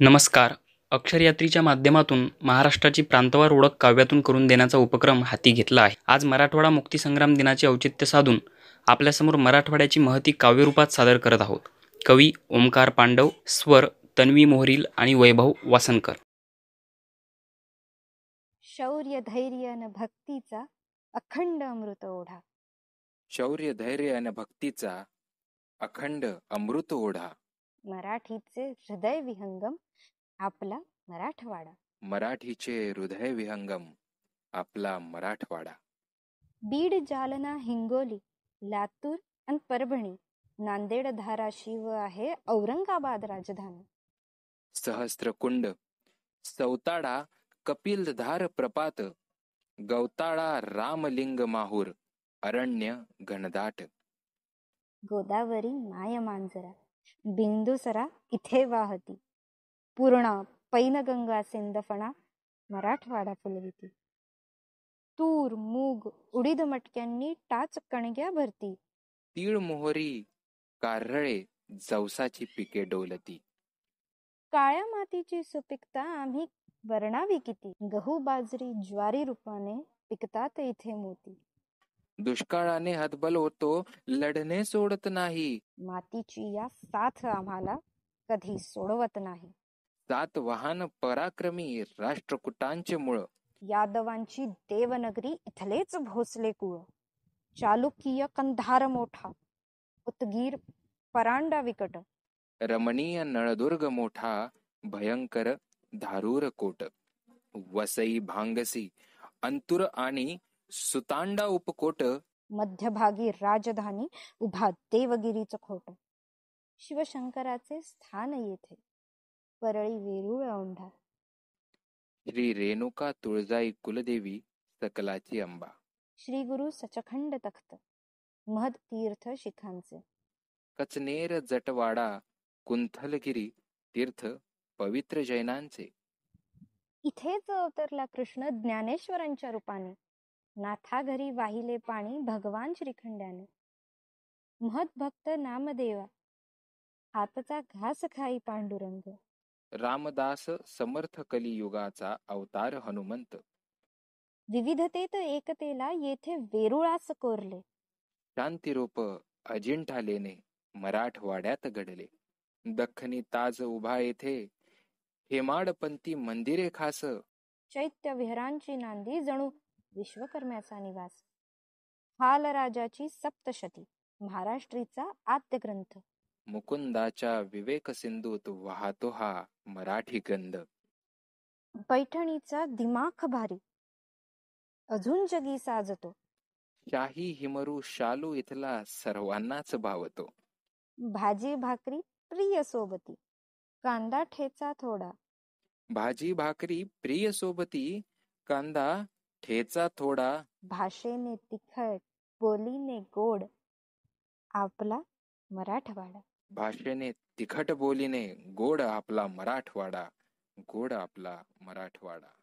नमस्कार अक्षरयात्रीच्या माध्यमातून महाराष्ट्राची प्रांतवार ओळख काव्यातून करून देण्याचा उपक्रम हाती घेतला आहे आज मराठवाडा मुक्तीसंग्राम दिनाचे औचित्य साधून आपल्यासमोर मराठवाड्याची महती काव्यरूपात सादर करत आहोत कवी ओमकार पांडव स्वर तन्वी मोहरील आणि वैभव वासनकर शौर्य धैर्य भक्तीचा अखंड अमृत ओढा शौर्य धैर्य आणि भक्तीचा अखंड अमृत ओढा मराठीचे हृदय विहंगम आपला मराठवाडा मराठीचे हृदय विहंगम आपला मराठवाडा बीड जालना हिंगोली लातूर आणि परभणी नांदेड धाराशिव आहे औरंगाबाद राजधानी सहस्त्रकुंड सौताडा कपिलधार प्रपात गवताळा रामलिंग माहूर अरण्य घनदाट गोदावरी माय मांजरा बिंदुसरा इथे वाहती पूर्णा पैनगंगा सिंदफणा मराठवाडा फुलविती तूर मूग उडीद मटक्यांनी टाच कणग्या भरती तीळ मोहरी कारळे जवसाची पिके डोलती काळ्या मातीची सुपिकता आम्ही वर्णावी किती गहू बाजरी ज्वारी रूपाने पिकतात इथे मोती दुष्काळाने हतबल होतो लढणे सोडत नाही मातीची या साथ आम्हाला कधी सोडवत नाही सात वाहन पराक्रमी राष्ट्रकुटांचे मुळ यादवांची देवनगरी इथलेच भोसले कुळ चालुक्य कंधार मोठा उतगीर परांडा विकट रमणीय नळदुर्ग मोठा भयंकर धारूर कोट वसई भांगसी अंतुर आणि सुतांडा उपकोट मध्यभागी राजधानी उभा देवगिरीच खोट शिवशंकराचे स्थान येथे परळी वेरूळ औंढा श्री रेणुका तुळजाई कुलदेवी सकलाची अंबा श्री गुरु सचखंड तख्त महद तीर्थ शिखांचे कचनेर जटवाडा कुंथलगिरी तीर्थ पवित्र जैनांचे इथेच अवतरला कृष्ण ज्ञानेश्वरांच्या रूपाने नाथा घरी वाहिले पाणी भगवान महत भक्त नामदेवा हातचा घास खाई पांडुरंग रामदास समर्थ युगाचा अवतार हनुमंत विविधतेत एकतेला येथे वेरुळास कोरले शांतिरूप अजिंठा लेणे मराठवाड्यात घडले दख्खनी ताज उभा येथे हेमाडपंती मंदिरे खास चैत्य विहरांची नांदी जणू विश्वकर्म्याचा निवास हालराजाची सप्तशती महाराष्ट्रीचा ग्रंथ मुकुंदाच्या विवेक सिंधूत वाहतो हा मराठी गंध पैठणीचा दिमाख भारी अजून जगी साजतो शाही हिमरू शालू इथला सर्वांनाच भावतो भाजी भाकरी प्रिय सोबती कांदा ठेचा थोडा भाजी भाकरी प्रिय सोबती कांदा ठेचा थोडा भाषेने तिखट बोलीने गोड आपला मराठवाडा भाषेने तिखट बोलीने गोड आपला मराठवाडा गोड आपला मराठवाडा